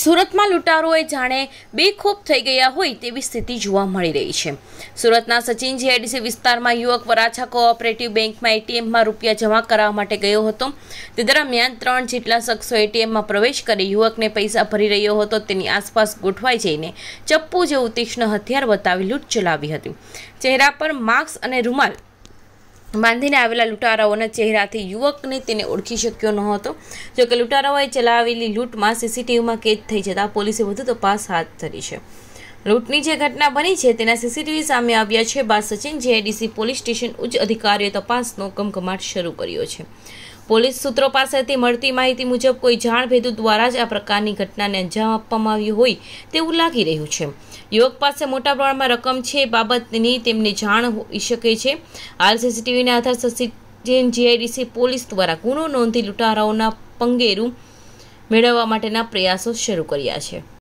સુરતમાં લૂંટારોએ જાણે બેખોફ થઈ ગયા હોય તેવી સ્થિતિ જોવા મળી રહી છે સુરતના સચિન જીઆઈડીસી વિસ્તારમાં યુવક વરાછા કોઓપરેટિવ બેંકમાં એટીએમમાં રૂપિયા જમા કરાવવા માટે ગયો હતો તે દરમિયાન ત્રણ જેટલા શખ્સો એટીએમમાં પ્રવેશ કરી યુવકને પૈસા ભરી રહ્યો હતો તેની આસપાસ ગોઠવાઈ જઈને ચપ્પુ જેવું તીક્ષ્ણ હથિયાર બતાવી લૂંટ ચલાવી હતી ચહેરા પર માસ્ક અને રૂમાલ બાંધીને આવેલા લૂંટારાઓના ચહેરાથી યુવકને તેને ઓળખી શક્યો ન હતો જોકે લૂંટારાઓએ ચલાવેલી લૂંટમાં સીસીટીવીમાં કેદ થઈ જતાં પોલીસે વધુ તપાસ હાથ ધરી છે લૂંટની જે ઘટના બની છે તેના સીસીટીવી સામે આવ્યા છે બાદ સચિન જીઆઈડીસી પોલીસ સ્ટેશન ઉચ્ચ અધિકારીએ તપાસનો ગમઘમાટ શરૂ કર્યો છે પોલીસ સૂત્રો પાસેથી મળતી માહિતી મુજબ કોઈ જાણભેદુ દ્વારા જ આ પ્રકારની ઘટનાને અંજામ આપવામાં આવી હોય તેવું લાગી રહ્યું છે યુવક પાસે મોટા પ્રમાણમાં રકમ છે એ બાબતની તેમને જાણ હોઈ શકે છે હાલ સીસીટીવીના આધાર સચિન જીઆઈડીસી પોલીસ દ્વારા ગુનો નોંધી લૂંટારાઓના પંગેરું મેળવવા માટેના પ્રયાસો શરૂ કર્યા છે